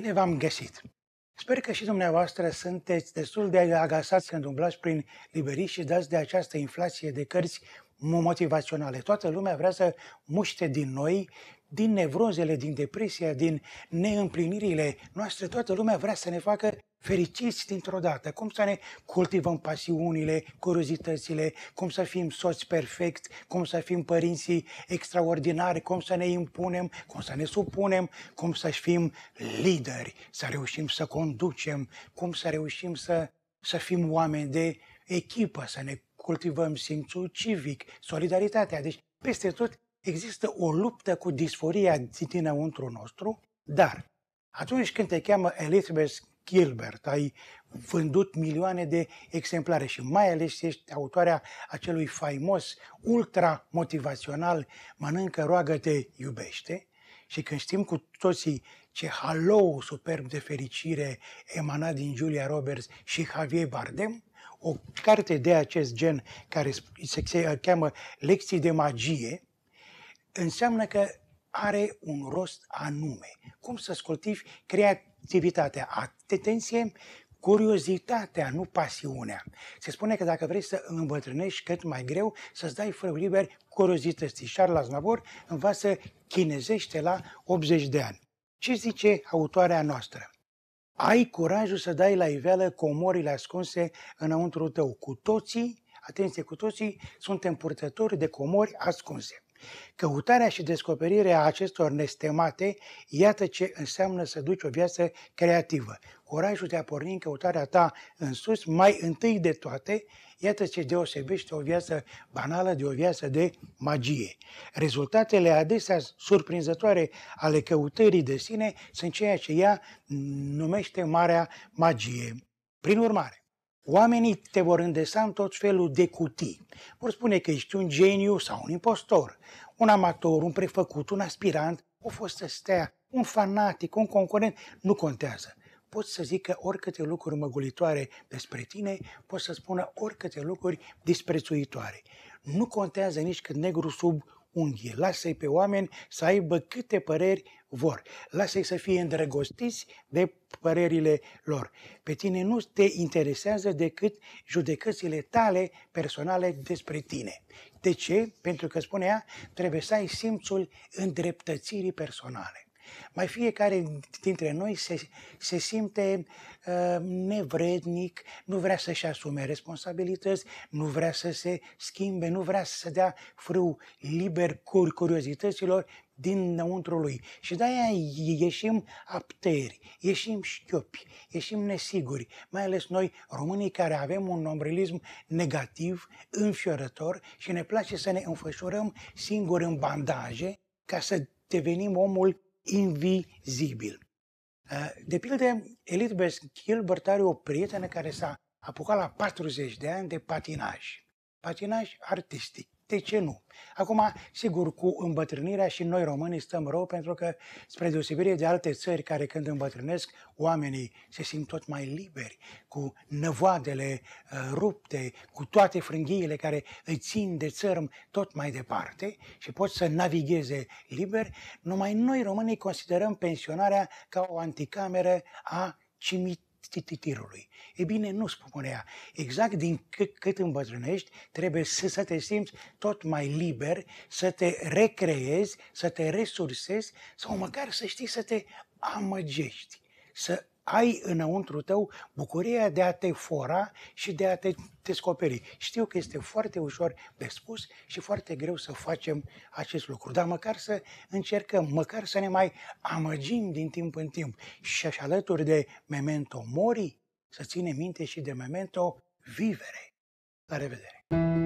Bine v-am găsit! Sper că și dumneavoastră sunteți destul de agasați când umblați prin liberii și dați de această inflație de cărți motivaționale. Toată lumea vrea să muște din noi din nevrozele, din depresia, din neîmplinirile noastre, toată lumea vrea să ne facă fericiți dintr-o dată. Cum să ne cultivăm pasiunile, curiozitățile, cum să fim soți perfect, cum să fim părinții extraordinari, cum să ne impunem, cum să ne supunem, cum să fim lideri, să reușim să conducem, cum să reușim să, să fim oameni de echipă, să ne cultivăm simțul civic, solidaritatea. Deci, peste tot există o luptă cu disforia dinăuntru nostru, dar atunci când te cheamă Elizabeth Gilbert, ai vândut milioane de exemplare și mai ales ești autoarea acelui faimos, ultra-motivațional Mănâncă, roagă-te, iubește. Și când știm cu toții ce halou superb de fericire emanat din Julia Roberts și Javier Bardem, o carte de acest gen care se cheamă Lecții de magie, înseamnă că are un rost anume. Cum să scoltivi creativitatea, atenție, curiozitatea, nu pasiunea. Se spune că dacă vrei să îmbătrânești cât mai greu, să-ți dai fără liber curiozității. Charles Nabor învață chinezește la 80 de ani. Ce zice autoarea noastră? Ai curajul să dai la iveală comorile ascunse înăuntru tău. Cu toții, atenție, cu toții, suntem purtători de comori ascunse. Căutarea și descoperirea acestor nestemate, iată ce înseamnă să duci o viață creativă. Curajul de a porni în căutarea ta în sus, mai întâi de toate, iată ce deosebește o viață banală de o viață de magie. Rezultatele adesea surprinzătoare ale căutării de sine sunt ceea ce ea numește marea magie. Prin urmare, Oamenii te vor îndesa în tot felul de cutii. Vor spune că ești un geniu sau un impostor, un amator, un prefăcut, un aspirant, o fostă stea, un fanatic, un concurent, nu contează. Pot să zică oricâte lucruri măgulitoare despre tine, pot să spună oricâte lucruri disprețuitoare. Nu contează nici cât negru sub unghie, lasă-i pe oameni să aibă câte păreri vor, lasă-i să fie îndrăgostiți de părerile lor. Pe tine nu te interesează decât judecățile tale personale despre tine. De ce? Pentru că spunea, trebuie să ai simțul îndreptățirii personale. Mai fiecare dintre noi se, se simte uh, nevrednic, nu vrea să-și asume responsabilități, nu vrea să se schimbe, nu vrea să dea frâu liber cur curiozităților dinăuntru lui. Și de-aia ieșim apteri, ieșim șchiopi, ieșim nesiguri, mai ales noi românii care avem un nombrilism negativ, înfiorător și ne place să ne înfășurăm singuri în bandaje ca să devenim omul invizibil. Eh, de pildă, Elizabeth Gilbert are o prietenă care s-a apucat la 40 de ani de patinaj, patinaj artistic de ce nu? Acum, sigur, cu îmbătrânirea și noi românii stăm rău pentru că, spre deosebire de alte țări care când îmbătrânesc, oamenii se simt tot mai liberi, cu năvoadele uh, rupte, cu toate frânghiile care îi țin de țărm tot mai departe și pot să navigheze liber, numai noi românii considerăm pensionarea ca o anticameră a cimit titirului. E bine, nu spunea. Exact din cât, cât îmbătrânești, trebuie să, să te simți tot mai liber, să te recreezi, să te resursezi sau măcar să știi să te amăgești, să ai înăuntru tău bucuria de a te fora și de a te descoperi. Știu că este foarte ușor de spus și foarte greu să facem acest lucru, dar măcar să încercăm, măcar să ne mai amăgim din timp în timp și așa alături de memento mori, să ținem minte și de memento vivere. La revedere!